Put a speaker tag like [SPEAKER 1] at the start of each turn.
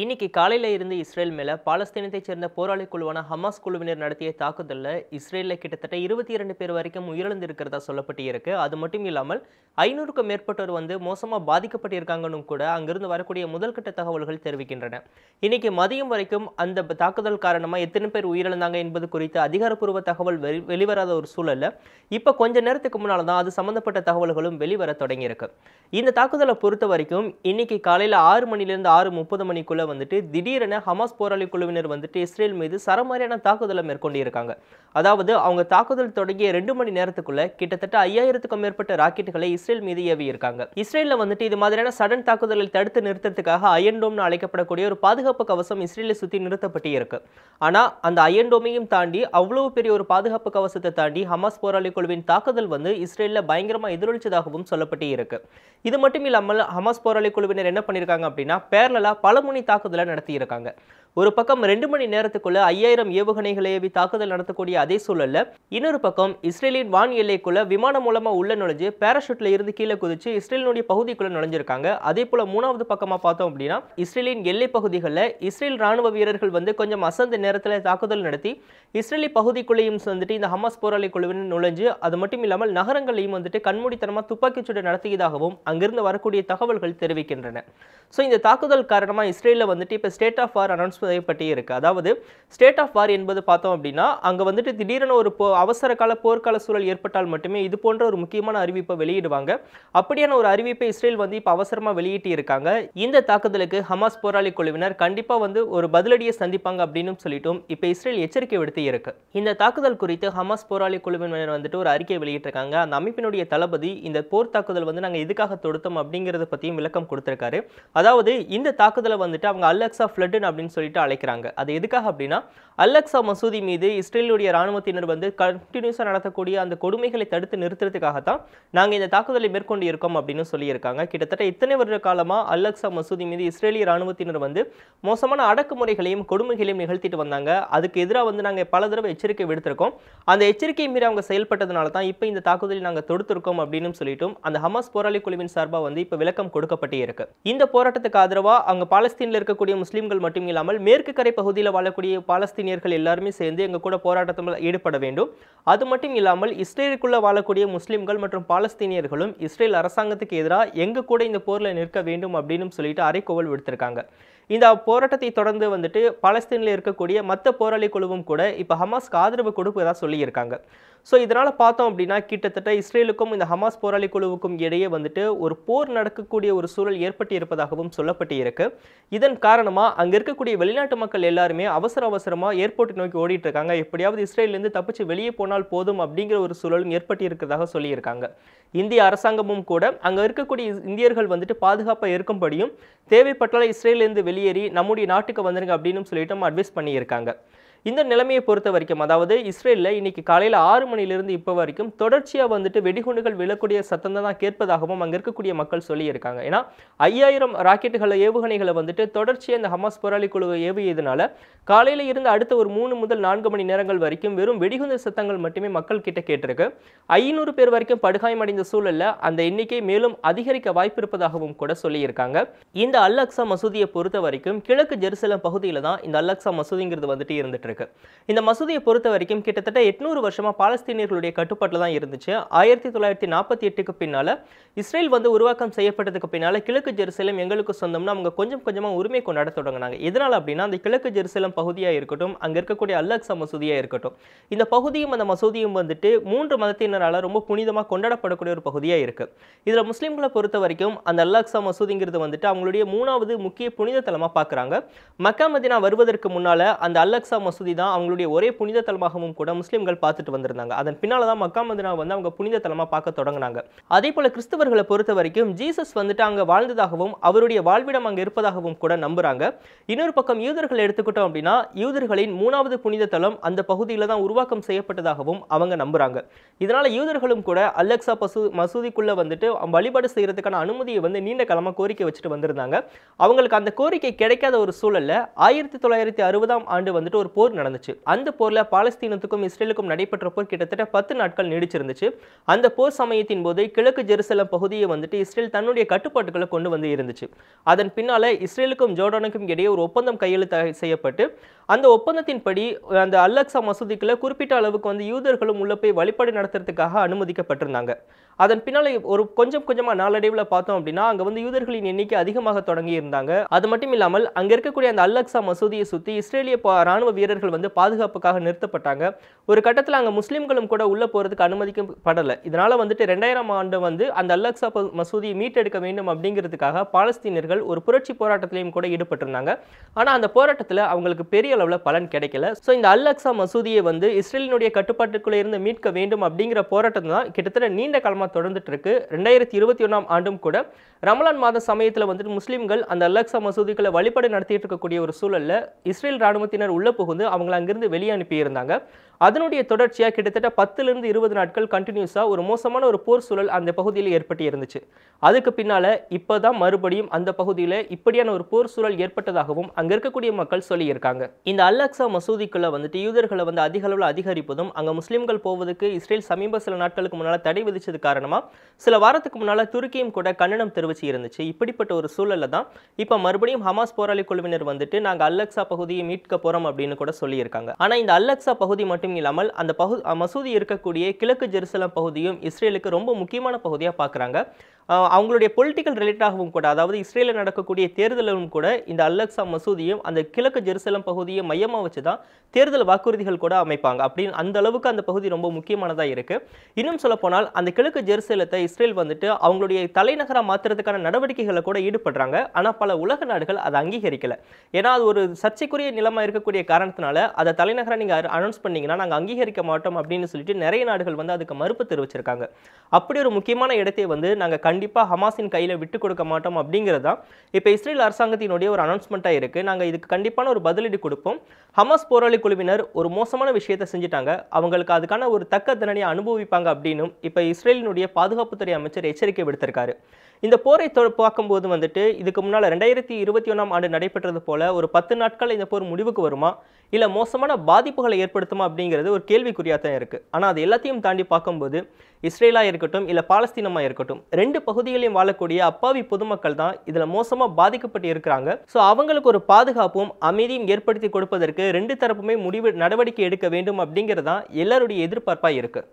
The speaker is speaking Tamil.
[SPEAKER 1] இன்னைக்கு காலையில் இருந்து இஸ்ரேல் மேலே பாலஸ்தீனத்தைச் சேர்ந்த போராளி குழுவான ஹமாஸ் குழுவினர் நடத்திய தாக்குதலில் இஸ்ரேலில் கிட்டத்தட்ட இருபத்தி இரண்டு பேர் வரைக்கும் உயிரிழந்திருக்கிறதா சொல்லப்பட்டு இருக்கு அது மட்டும் இல்லாமல் ஐநூறுக்கும் மேற்பட்டோர் வந்து மோசமாக பாதிக்கப்பட்டிருக்காங்கன்னு கூட அங்கிருந்து வரக்கூடிய முதல்கட்ட தகவல்கள் தெரிவிக்கின்றன இன்னைக்கு மதியம் வரைக்கும் அந்த தாக்குதல் காரணமாக எத்தனை பேர் உயிரிழந்தாங்க என்பது குறித்து அதிகாரப்பூர்வ தகவல் வெளிவராத ஒரு சூழலில் இப்போ கொஞ்ச நேரத்துக்கு முன்னால் தான் அது சம்மந்தப்பட்ட தகவல்களும் வெளிவர தொடங்கியிருக்கு இந்த தாக்குதலை பொறுத்த வரைக்கும் இன்னைக்கு காலையில் ஆறு மணிலேருந்து ஆறு முப்பது மணிக்குள்ள நிலையில் வந்துட்டு திடீரென ஹமாஸ் போராளி குழுவினர் வந்துட்டு இஸ்ரேல் மீது சரமாரியான தாக்குதலை மேற்கொண்டிருக்காங்க அதாவது அவங்க தாக்குதல் தொடங்கிய ரெண்டு மணி நேரத்துக்குள்ள கிட்டத்தட்ட ஐயாயிரத்துக்கும் மேற்பட்ட ராக்கெட்டுகளை இஸ்ரேல் மீது ஏவியிருக்காங்க இஸ்ரேலில் வந்துட்டு இது மாதிரியான சடன் தாக்குதலை தடுத்து நிறுத்தத்துக்காக அயன்டோம்னு அழைக்கப்படக்கூடிய ஒரு பாதுகாப்பு கவசம் இஸ்ரேலை சுற்றி நிறுத்தப்பட்டு இருக்கு ஆனால் அந்த அயன்டோமையும் தாண்டி அவ்வளவு பெரிய ஒரு பாதுகாப்பு கவசத்தை தாண்டி ஹமாஸ் போராளி குழுவின் தாக்குதல் வந்து இஸ்ரேலில் பயங்கரமாக எதிரொலிச்சதாகவும் சொல்லப்பட்டு இருக்கு இது மட்டும் இல்லாமல் ஹமாஸ் போராளி குழுவினர் என்ன பண்ணியிருக்காங்க அப்படின்னா பேரலாக பலமுனை தாக்குதலை நடத்தியிருக்காங்க ஒரு பக்கம் ரெண்டு மணி நேரத்துக்குள்ள ஐயாயிரம் ஏவுகணைகளை ஏவி தாக்குதல் நடத்தக்கூடிய அதே சூழல்ல இன்னொரு பக்கம் இஸ்ரேலின் வான் எல்லைக்குள்ள விமானம் மூலமா உள்ள நுழைஞ்சு பேராசூட்ல இருந்து கீழே குதிச்சு இஸ்ரேலினுடைய பகுதிக்குள்ள நுழைஞ்சிருக்காங்க அதே போல மூணாவது பக்கமா பார்த்தோம் அப்படின்னா இஸ்ரேலின் எல்லை பகுதிகளில் இஸ்ரேல் ராணுவ வீரர்கள் வந்து கொஞ்சம் அசந்த நேரத்தில் தாக்குதல் நடத்தி இஸ்ரேலி பகுதிக்குள்ளேயும் வந்துட்டு இந்த ஹமாஸ் போராளி குழுவினர் நுழைஞ்சு அது மட்டும் இல்லாமல் நகரங்களையும் வந்துட்டு கண்மூடித்தனமாக துப்பாக்கிச்சூடு நடத்தியதாகவும் அங்கிருந்து வரக்கூடிய தகவல்கள் தெரிவிக்கின்றன ஸோ இந்த தாக்குதல் காரணமாக இஸ்ரேலில் வந்துட்டு இப்போ ஸ்டேட் ஆஃப் வார் அனௌன்ஸ் பற்றி இருக்குது அதாவது ஸ்டேட் ஆஃப் வார் என்பது பார்த்தோம் அப்படின்னா அங்கே வந்துட்டு திடீரென ஒரு போ அவசர கால போர்க்கால சூழல் ஏற்பட்டால் மட்டுமே இது போன்ற ஒரு முக்கியமான அறிவிப்பை வெளியிடுவாங்க அப்படியான ஒரு அறிவிப்பை இஸ்ரேல் வந்து இப்போ அவசரமாக வெளியிட்டு இருக்காங்க இந்த தாக்குதலுக்கு ஹமாஸ் போராளி குழுவினர் கண்டிப்பாக வந்து ஒரு பதிலடியை சந்திப்பாங்க அப்படின்னு சொல்லிட்டும் இப்போ இஸ்ரேல் எச்சரிக்கை விடுத்து இருக்கு இந்த தாக்குதல் குறித்து ஹமாஸ் போராளி குழுவினர் வந்துட்டு ஒரு அறிக்கை வெளியிட்டிருக்காங்க அந்த அமைப்பினுடைய தளபதி இந்த போர் தாக்குதல் வந்து நாங்கள் எதுக்காக தொடுத்தோம் அப்படிங்கிறத பற்றியும் விளக்கம் கொடுத்துருக்காரு அதாவது இந்த தாக்குதலை வந்துட்டு அவங்க அலெக்ஸா ஃப்ளட்டுன்னு அப்படின்னு சொல்லிட்டு சொல்லிட்டு அழைக்கிறாங்க அது எதுக்காக அப்படின்னா அலெக்சா மசூதி மீது இஸ்ரேலுடைய இராணுவத்தினர் வந்து கண்டினியூஸாக நடத்தக்கூடிய அந்த கொடுமைகளை தடுத்து நிறுத்துறதுக்காகத்தான் நாங்கள் இந்த தாக்குதலை மேற்கொண்டு இருக்கோம் அப்படின்னு சொல்லியிருக்காங்க கிட்டத்தட்ட இத்தனை வருட காலமாக அலெக்சா மசூதி மீது இஸ்ரேலிய இராணுவத்தினர் வந்து மோசமான அடக்குமுறைகளையும் கொடுமைகளையும் நிகழ்த்திட்டு வந்தாங்க அதுக்கு எதிராக வந்து நாங்கள் பல தடவை எச்சரிக்கை விடுத்திருக்கோம் அந்த எச்சரிக்கையை மீறி அவங்க செயல்பட்டதுனால தான் இப்போ இந்த தாக்குதலை நாங்கள் தொடுத்திருக்கோம் அப்படின்னு சொல்லிட்டும் அந்த ஹமாஸ் போராளி குழுவின் சார்பாக வந்து இப்போ விளக்கம் கொடுக்கப்பட்டே இருக்கு இந்த போராட்டத்துக்கு ஆதரவாக அங்கே பாலஸ்தீனில் இருக்கக்கூடிய முஸ்லீம்கள் மட்டும் இல்லாமல் மேற்கு கரை பகுதியில் வாழக்கூடிய பாலஸ்தீனியர்கள் எல்லாருமே சேர்ந்து எங்கள் கூட போராட்டத்தில் ஈடுபட வேண்டும் அது மட்டும் இல்லாமல் இஸ்ரேலுக்குள்ளே வாழக்கூடிய முஸ்லீம்கள் மற்றும் பாலஸ்தீனியர்களும் இஸ்ரேல் அரசாங்கத்துக்கு எதிராக எங்கள் கூட இந்த போரில் நிற்க வேண்டும் அப்படின்னு சொல்லிட்டு அரைக்கோவல் விடுத்திருக்காங்க இந்த போராட்டத்தை தொடர்ந்து வந்துட்டு பாலஸ்தீனில் இருக்கக்கூடிய மற்ற போராளி குழுவும் கூட இப்போ ஹமாஸ்க்கு ஆதரவு கொடுப்பதாக சொல்லியிருக்காங்க ஸோ இதனால் பார்த்தோம் அப்படின்னா கிட்டத்தட்ட இஸ்ரேலுக்கும் இந்த ஹமாஸ் போராளி குழுவுக்கும் இடையே வந்துட்டு ஒரு போர் நடக்கக்கூடிய ஒரு சூழல் ஏற்பட்டு இருப்பதாகவும் சொல்லப்பட்டு இருக்கு இதன் காரணமாக அங்கே இருக்கக்கூடிய வெளிநாட்டு மக்கள் எல்லாருமே அவசர அவசரமாக ஏர்போர்ட்டை நோக்கி ஓடிட்டு இருக்காங்க எப்படியாவது இஸ்ரேலேருந்து தப்பிச்சு வெளியே போனால் போதும் அப்படிங்கிற ஒரு சூழலும் ஏற்பட்டு இருக்கிறதாக சொல்லியிருக்காங்க இந்திய அரசாங்கமும் கூட அங்கே இருக்கக்கூடிய இந்தியர்கள் வந்துட்டு பாதுகாப்பாக இருக்கும்படியும் தேவைப்பட்டால் இஸ்ரேலேருந்து வெளியேறி நம்முடைய நாட்டுக்கு வந்துருங்க அப்படின்னு சொல்லிட்டு அட்வைஸ் பண்ணியிருக்காங்க இந்த நிலைமையை பொறுத்த வரைக்கும் அதாவது இஸ்ரேலில் இன்னைக்கு காலையில் ஆறு மணியிலிருந்து இப்போ வரைக்கும் தொடர்ச்சியாக வந்துட்டு வெடிகுண்டுகள் விழக்கூடிய சத்தம் தான் கேட்பதாகவும் அங்கே இருக்கக்கூடிய மக்கள் சொல்லியிருக்காங்க ஏன்னா ஐயாயிரம் ராக்கெட்டுகளை ஏவுகணைகளை வந்துட்டு தொடர்ச்சியாக இந்த ஹமாஸ் போராளி குழு ஏவியதுனால காலையில் இருந்து அடுத்த ஒரு மூணு முதல் நான்கு மணி நேரங்கள் வரைக்கும் வெறும் வெடிகுண்டு சத்தங்கள் மட்டுமே மக்கள் கிட்ட கேட்டிருக்கு ஐநூறு பேர் வரைக்கும் படுகாயமடைந்த சூழலில் அந்த எண்ணிக்கை மேலும் அதிகரிக்க வாய்ப்பு இருப்பதாகவும் கூட சொல்லியிருக்காங்க இந்த அல்லக்ஸா மசூதியை பொறுத்த வரைக்கும் கிழக்கு ஜெருசலம் பகுதியில் தான் இந்த அல்லக்ஸா மசூதிங்கிறது வந்துட்டு இருந்துட்டு இருக்கு இந்த மசூதியை பொறுத்த வரைக்கும் கிட்டத்தட்ட எட்நூறு வருஷமா பாலஸ்தீனியர்களுடைய கட்டுப்பாட்டில் தான் இருந்துச்சு ஆயிரத்தி தொள்ளாயிரத்தி நாற்பத்தி எட்டுக்கு பின்னால இஸ்ரேல் வந்து உருவாக்கம் செய்யப்பட்டதுக்கு பின்னால கிழக்கு ஜெருசலம் எங்களுக்கு சொந்தம்னா அவங்க கொஞ்சம் கொஞ்சமாக உரிமை கொண்டாட தொடங்கினாங்க எதனால் அப்படின்னா அந்த கிழக்கு ஜெருசலம் பகுதியாக இருக்கட்டும் அங்கே இருக்கக்கூடிய அல்லக்ஸா மசூதியாக இருக்கட்டும் இந்த பகுதியும் அந்த மசூதியும் வந்துட்டு மூன்று மதத்தினரால் ரொம்ப புனிதமாக கொண்டாடப்படக்கூடிய ஒரு பகுதியாக இருக்கு இதில் முஸ்லீம்களை பொறுத்த வரைக்கும் அந்த அல்லாக்ஸா மசூதிங்கிறது வந்துட்டு அவங்களுடைய மூணாவது முக்கிய புனித தலமாக பார்க்குறாங்க மக்கா மதினா வருவதற்கு முன்னால் அந்த அல்லக்ஸா மசூதி மசூதி தான் அவங்களுடைய ஒரே புனித தலமாகவும் கூட முஸ்லீம்கள் பார்த்துட்டு வந்திருந்தாங்க அதன் பின்னால் தான் மக்கா மதினா வந்து அவங்க புனித தலமாக பார்க்க தொடங்கினாங்க அதே போல் கிறிஸ்தவர்களை பொறுத்த வரைக்கும் ஜீசஸ் வந்துட்டு அங்கே வாழ்ந்ததாகவும் அவருடைய வாழ்விடம் அங்கே இருப்பதாகவும் கூட நம்புகிறாங்க இன்னொரு பக்கம் யூதர்களை எடுத்துக்கிட்டோம் அப்படின்னா யூதர்களின் மூணாவது புனித தலம் அந்த பகுதியில் தான் உருவாக்கம் செய்யப்பட்டதாகவும் அவங்க நம்புகிறாங்க இதனால் யூதர்களும் கூட அலெக்சா பசு மசூதிக்குள்ளே வந்துட்டு வழிபாடு செய்கிறதுக்கான அனுமதியை வந்து நீண்ட காலமாக கோரிக்கை வச்சுட்டு வந்திருந்தாங்க அவங்களுக்கு அந்த கோரிக்கை கிடைக்காத ஒரு சூழலில் ஆயிரத்தி தொள்ளாயிரத்தி அறுபதாம் ஆண்டு வந்துட்டு ஒரு போர் போர் நடந்துச்சு அந்த போரில் பாலஸ்தீனத்துக்கும் இஸ்ரேலுக்கும் நடைபெற்ற போர் கிட்டத்தட்ட பத்து நாட்கள் நீடிச்சிருந்துச்சு அந்த போர் சமயத்தின் போது கிழக்கு ஜெருசலம் பகுதியை வந்துட்டு இஸ்ரேல் தன்னுடைய கட்டுப்பாட்டுகளை கொண்டு வந்து இருந்துச்சு அதன் பின்னால் இஸ்ரேலுக்கும் ஜோர்டானுக்கும் இடையே ஒரு ஒப்பந்தம் கையெழுத்த செய்யப்பட்டு அந்த ஒப்பந்தத்தின்படி அந்த அல்லக்ஸா மசூதிக்குள்ள குறிப்பிட்ட அளவுக்கு வந்து யூதர்களும் உள்ள போய் வழிபாடு நடத்துறதுக்காக அனுமதிக்கப்பட்டிருந்தாங்க அதன் பின்னால் ஒரு கொஞ்சம் கொஞ்சமாக நாளடைவில் பார்த்தோம் அப்படின்னா அங்கே வந்து யூதர்களின் எண்ணிக்கை அதிகமாக தொடங்கி இருந்தாங்க அது மட்டும் இல்லாமல் அங்கே இருக்கக்கூடிய அந்த அக்ஸா மசூதியை சுற்றி இஸ்ரேலிய ராணுவ வீரர்கள் வந்து பாதுகாப்புக்காக நிறுத்தப்பட்டாங்க ஒரு கட்டத்தில் அங்கே முஸ்லீம்களும் கூட உள்ளே போகிறதுக்கு அனுமதிக்கப்படலை இதனால் வந்துட்டு ரெண்டாயிரம் ஆண்டு வந்து அந்த அக்ஸா மசூதியை மீட்டெடுக்க வேண்டும் அப்படிங்கிறதுக்காக பாலஸ்தீனர்கள் ஒரு புரட்சி போராட்டத்திலையும் கூட ஈடுபட்டிருந்தாங்க ஆனால் அந்த போராட்டத்தில் அவங்களுக்கு பெரிய அளவில் பலன் கிடைக்கல ஸோ இந்த அக்ஸா மசூதியை வந்து இஸ்ரேலினுடைய கட்டுப்பாட்டுக்குள்ளே இருந்து மீட்க வேண்டும் அப்படிங்கிற போராட்டம் தான் கிட்டத்தட்ட நீண்ட காலமாக தொடர்ந்துட்டு இருக்கு ரெண்டாயிரத்தி இருபத்தி ஒன்றாம் ஆண்டும் கூட ரமலான் மாத சமயத்தில் வந்துட்டு முஸ்லீம்கள் அந்த அலக்ஸா மசூதிகளை வழிபாடு நடத்திட்டு இருக்கக்கூடிய ஒரு சூழலில் இஸ்ரேல் ராணுவத்தினர் உள்ளே புகுந்து அவங்களை அங்கிருந்து வெளியே அனுப்பியிருந்தாங்க அதனுடைய தொடர்ச்சியாக கிட்டத்தட்ட பத்துலேருந்து இருபது நாட்கள் கண்டினியூஸாக ஒரு மோசமான ஒரு போர் சூழல் அந்த பகுதியில் ஏற்பட்டு இருந்துச்சு அதுக்கு பின்னால் இப்போ தான் மறுபடியும் அந்த பகுதியில் இப்படியான ஒரு போர் சூழல் ஏற்பட்டதாகவும் அங்கே இருக்கக்கூடிய மக்கள் சொல்லியிருக்காங்க இந்த அல்லக்ஸா மசூதிக்குள்ளே வந்துட்டு யூதர்களை வந்து அதிக அளவில் அதிகரிப்பதும் அங்கே முஸ்லீம்கள் போவதுக்கு இஸ்ரேல் சமீப சில நாட்களுக்கு முன்னால் தடை விதிச்சது காரணமாக சில வாரத்துக்கு முன்னால் துருக்கியும் கூட கண்டனம் தெரிவித்து குவிச்சு இருந்துச்சு இப்படிப்பட்ட ஒரு சூழலில் தான் இப்போ மறுபடியும் ஹமாஸ் போராளி குழுவினர் வந்துட்டு நாங்கள் அல்லக்ஸா பகுதியை மீட்க போகிறோம் அப்படின்னு கூட சொல்லியிருக்காங்க ஆனால் இந்த அல்லக்ஸா பகுதி மட்டும் இல்லாமல் அந்த பகு மசூதி இருக்கக்கூடிய கிழக்கு ஜெருசலம் பகுதியும் இஸ்ரேலுக்கு ரொம்ப முக்கியமான பகுதியாக பார்க்குறாங்க அவங்களுடைய பொலிட்டிக்கல் ரிலேட்டாகவும் கூட அதாவது இஸ்ரேலில் நடக்கக்கூடிய தேர்தலும் கூட இந்த அல்லக்ஸா மசூதியும் அந்த கிழக்கு ஜெருசலம் பகுதியை மையமாக வச்சு தான் தேர்தல் வாக்குறுதிகள் கூட அமைப்பாங்க அப்படின்னு அந்த அளவுக்கு அந்த பகுதி ரொம்ப முக்கியமானதாக இருக்குது இன்னும் சொல்லப்போனால் அந்த கிழக்கு ஜெருசலத்தை இஸ்ரேல் வந்துட்டு அவங்களுடைய தலைநகராக மாற்றுறதுக்கு செய்கிறதுக்கான நடவடிக்கைகளை கூட ஈடுபடுறாங்க ஆனால் பல உலக நாடுகள் அதை அங்கீகரிக்கலை ஏன்னா அது ஒரு சர்ச்சைக்குரிய நிலமாக இருக்கக்கூடிய காரணத்தினால அதை தலைநகராக நீங்கள் அனௌன்ஸ் பண்ணிங்கன்னா நாங்கள் அங்கீகரிக்க மாட்டோம் அப்படின்னு சொல்லிட்டு நிறைய நாடுகள் வந்து அதுக்கு மறுப்பு தெரிவிச்சிருக்காங்க அப்படி ஒரு முக்கியமான இடத்தை வந்து நாங்கள் கண்டிப்பாக ஹமாஸின் கையில் விட்டு கொடுக்க மாட்டோம் அப்படிங்கிறது தான் இப்போ இஸ்ரேல் அரசாங்கத்தினுடைய ஒரு அனௌன்ஸ்மெண்ட்டாக இருக்குது நாங்கள் இதுக்கு கண்டிப்பான ஒரு பதிலடி கொடுப்போம் ஹமாஸ் போராளி குழுவினர் ஒரு மோசமான விஷயத்தை செஞ்சுட்டாங்க அவங்களுக்கு அதுக்கான ஒரு தக்க தண்டனையை அனுபவிப்பாங்க அப்படின்னு இப்போ இஸ்ரேலினுடைய பாதுகாப்புத்துறை அமைச்சர் எச்சரிக்கை விடுத்திருக்காரு இந்த போர் போரை பார்க்கும்போது வந்துட்டு இதுக்கு முன்னால் ரெண்டாயிரத்தி இருபத்தி ஒன்றாம் ஆண்டு நடைபெற்றது போல ஒரு பத்து நாட்கள் இந்த போர் முடிவுக்கு வருமா இல்லை மோசமான பாதிப்புகளை ஏற்படுத்துமா அப்படிங்கிறது ஒரு கேள்விக்குறியாக தான் இருக்குது ஆனால் அது எல்லாத்தையும் தாண்டி பார்க்கும்போது இஸ்ரேலாக இருக்கட்டும் இல்லை பாலஸ்தீனமாக இருக்கட்டும் ரெண்டு பகுதிகளையும் வாழக்கூடிய அப்பாவி பொதுமக்கள் தான் இதில் மோசமாக பாதிக்கப்பட்டு இருக்கிறாங்க ஸோ அவங்களுக்கு ஒரு பாதுகாப்பும் அமைதியும் ஏற்படுத்தி கொடுப்பதற்கு ரெண்டு தரப்புமே முடிவு நடவடிக்கை எடுக்க வேண்டும் அப்படிங்கிறது தான் எல்லாருடைய எதிர்பார்ப்பாக இருக்குது